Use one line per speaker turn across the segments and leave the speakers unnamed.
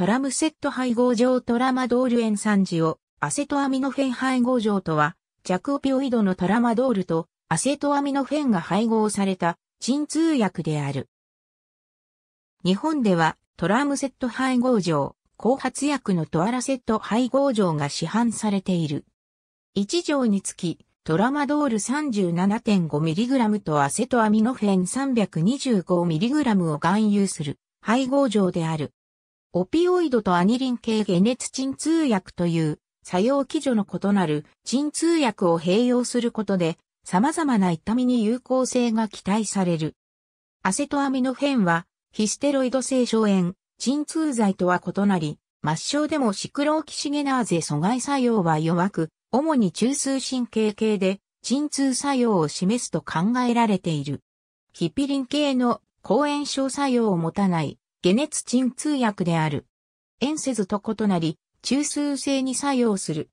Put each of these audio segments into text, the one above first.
トラムセット配合上トラマドール塩酸塩アセトアミノフェン配合上とは、弱オピオイドのトラマドールとアセトアミノフェンが配合された鎮痛薬である。日本ではトラムセット配合上、後発薬のトアラセット配合上が市販されている。1錠につき、トラマドール 37.5mg とアセトアミノフェン 325mg を含有する配合上である。オピオイドとアニリン系解熱鎮痛薬という作用基準の異なる鎮痛薬を併用することで様々な痛みに有効性が期待される。アセトアミノフェンはヒステロイド性消炎、鎮痛剤とは異なり、末梢でもシクロキシゲナーゼ阻害作用は弱く、主に中枢神経系で鎮痛作用を示すと考えられている。ヒピリン系の抗炎症作用を持たない解熱鎮痛薬である。エンセズと異なり、中枢性に作用する。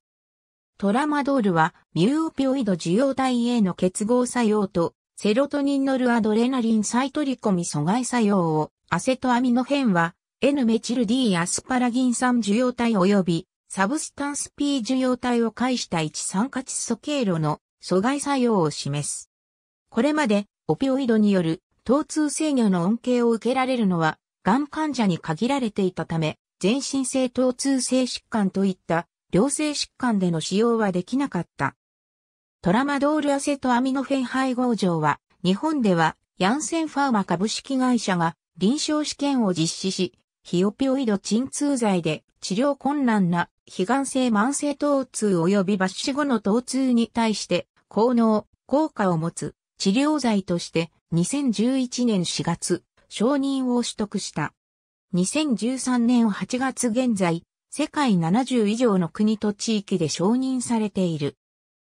トラマドールは、ミューオピオイド受容体への結合作用と、セロトニンノルアドレナリン再取り込み阻害作用を、アセトアミノフェンは、N メチル D アスパラギン酸受容体及び、サブスタンス P 受容体を介した一酸化窒素経路の阻害作用を示す。これまで、オピオイドによる、疼痛制御の恩恵を受けられるのは、がん患者に限られていたため、全身性疼痛性疾患といった良性疾患での使用はできなかった。トラマドールアセトアミノフェン配合錠は、日本ではヤンセンファーマ株式会社が臨床試験を実施し、ヒオピオイド鎮痛剤で治療困難な非がん性慢性疼痛及び抜歯後の疼痛に対して効能、効果を持つ治療剤として2011年4月承認を取得した。2013年8月現在、世界70以上の国と地域で承認されている。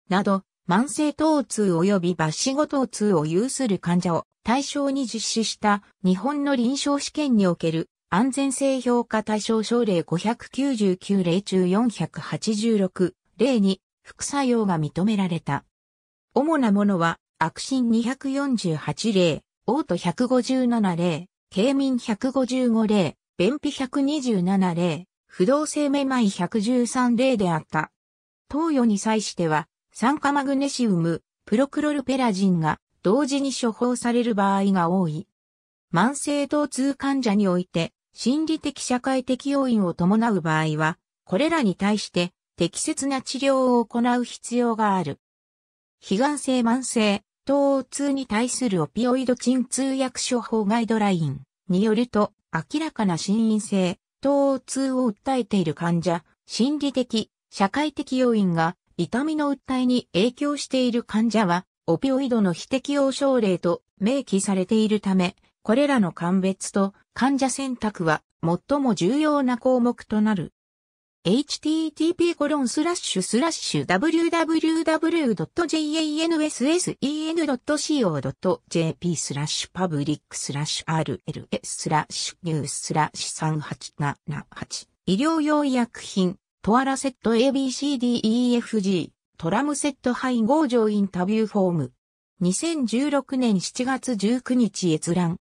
など、慢性疼痛及び抜歯後疼痛を有する患者を対象に実施した日本の臨床試験における安全性評価対象症例599例中486例に副作用が認められた。主なものは悪心248例、オート157例、軽民155例、便秘127例、不動性めまい113例であった。投与に際しては、酸化マグネシウム、プロクロルペラジンが同時に処方される場合が多い。慢性疼痛患者において、心理的社会的要因を伴う場合は、これらに対して適切な治療を行う必要がある。非が性慢性、頭痛に対するオピオイド鎮痛薬処方ガイドラインによると、明らかな心因性、頭痛を訴えている患者、心理的、社会的要因が痛みの訴えに影響している患者は、オピオイドの非適応症例と明記されているため、これらの鑑別と患者選択は最も重要な項目となる。http://www.janssen.co.jp スラッシュパブリックスラッシュ RLS スラッシュニューススラッシュ3878医療用医薬品トアラセット ABCDEFG トラムセット配合上インタビューフォーム2016年7月19日閲覧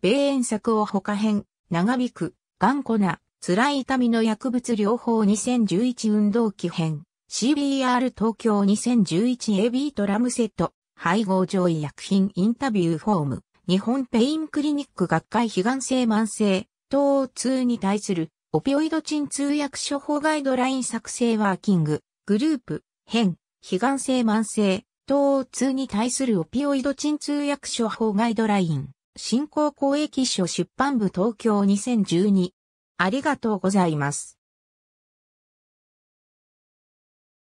米演作を他編長引く頑固な辛い痛みの薬物療法2011運動期編、CBR 東京 2011AB トラムセット、配合上位薬品インタビューフォーム、日本ペインクリニック学会非が性慢性、等痛に対する、オピオイド鎮痛薬処方ガイドライン作成ワーキング、グループ、編、非が性慢性、等痛に対するオピオイド鎮痛薬処方ガイドライン、新興公益書出版部東京2012ありがとうございます。